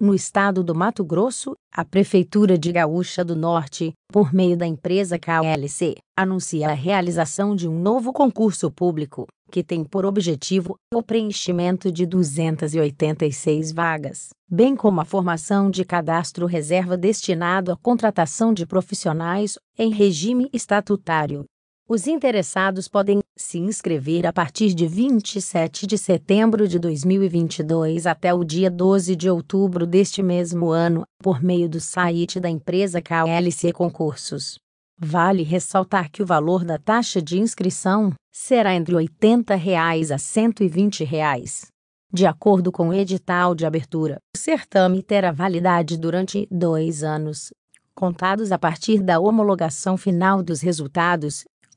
no estado do Mato Grosso, a Prefeitura de Gaúcha do Norte, por meio da empresa KLC, anuncia a realização de um novo concurso público, que tem por objetivo o preenchimento de 286 vagas, bem como a formação de cadastro reserva destinado à contratação de profissionais em regime estatutário, os interessados podem se inscrever a partir de 27 de setembro de 2022 até o dia 12 de outubro deste mesmo ano, por meio do site da empresa KLC Concursos. Vale ressaltar que o valor da taxa de inscrição será entre R$ 80 reais a R$ 120. Reais. De acordo com o edital de abertura, o certame terá validade durante dois anos, contados a partir da homologação final dos resultados,